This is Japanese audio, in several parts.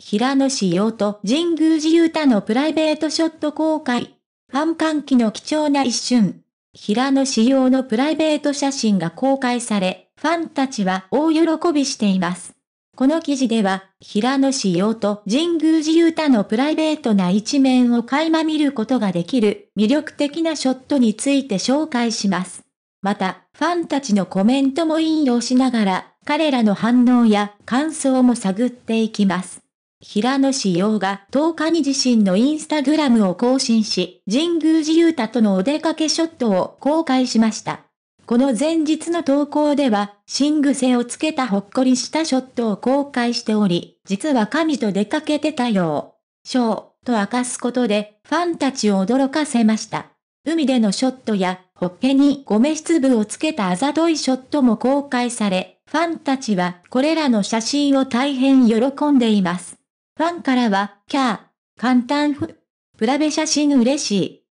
平野紫耀と神宮寺勇太のプライベートショット公開。ファン歓喜の貴重な一瞬。平野紫耀のプライベート写真が公開され、ファンたちは大喜びしています。この記事では、平野紫耀と神宮寺勇太のプライベートな一面を垣間見ることができる魅力的なショットについて紹介します。また、ファンたちのコメントも引用しながら、彼らの反応や感想も探っていきます。平野紫耀が10日に自身のインスタグラムを更新し、神宮寺勇太とのお出かけショットを公開しました。この前日の投稿では、新癖をつけたほっこりしたショットを公開しており、実は神と出かけてたよ。ショーと明かすことで、ファンたちを驚かせました。海でのショットや、ほっぺにゴメし粒をつけたあざといショットも公開され、ファンたちはこれらの写真を大変喜んでいます。ファンからは、キャー、簡単ふ、プラベ写真嬉しい。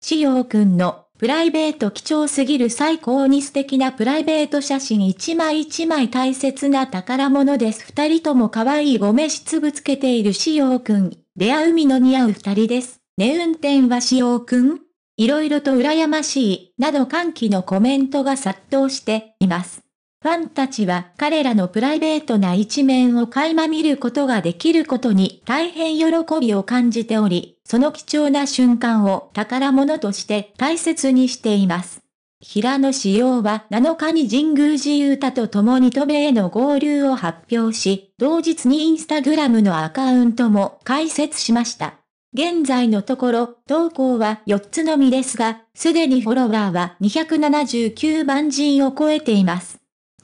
しようくんのプライベート貴重すぎる最高に素敵なプライベート写真一枚一枚大切な宝物です。二人とも可愛いごめしつぶつけているしようくん。出会うの似合う二人です。寝運転はしようくんいろいろと羨ましい、など歓喜のコメントが殺到しています。ファンたちは彼らのプライベートな一面を垣間見ることができることに大変喜びを感じており、その貴重な瞬間を宝物として大切にしています。平野紫耀は7日に神宮寺たと共に渡米への合流を発表し、同日にインスタグラムのアカウントも開設しました。現在のところ、投稿は4つのみですが、すでにフォロワーは279万人を超えています。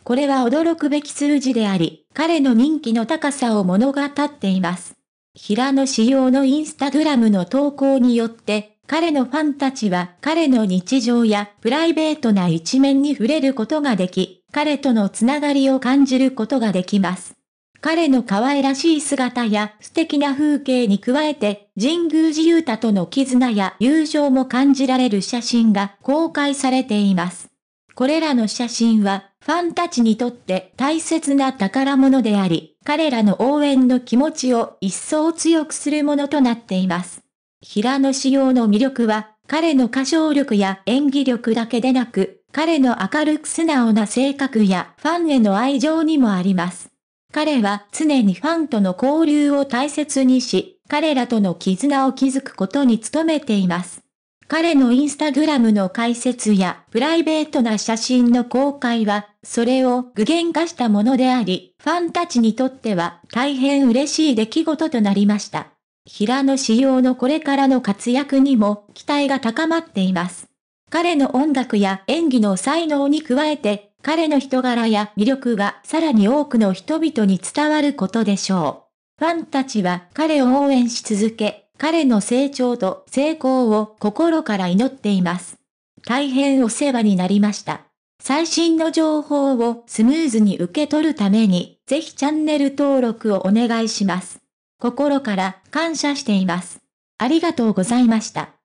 これは驚くべき数字であり、彼の人気の高さを物語っています。平野仕様のインスタグラムの投稿によって、彼のファンたちは彼の日常やプライベートな一面に触れることができ、彼とのつながりを感じることができます。彼の可愛らしい姿や素敵な風景に加えて、神宮寺勇太との絆や友情も感じられる写真が公開されています。これらの写真はファンたちにとって大切な宝物であり、彼らの応援の気持ちを一層強くするものとなっています。平野紫耀の魅力は、彼の歌唱力や演技力だけでなく、彼の明るく素直な性格やファンへの愛情にもあります。彼は常にファンとの交流を大切にし、彼らとの絆を築くことに努めています。彼のインスタグラムの解説やプライベートな写真の公開は、それを具現化したものであり、ファンたちにとっては大変嬉しい出来事となりました。平野仕様のこれからの活躍にも期待が高まっています。彼の音楽や演技の才能に加えて、彼の人柄や魅力がさらに多くの人々に伝わることでしょう。ファンたちは彼を応援し続け、彼の成長と成功を心から祈っています。大変お世話になりました。最新の情報をスムーズに受け取るために、ぜひチャンネル登録をお願いします。心から感謝しています。ありがとうございました。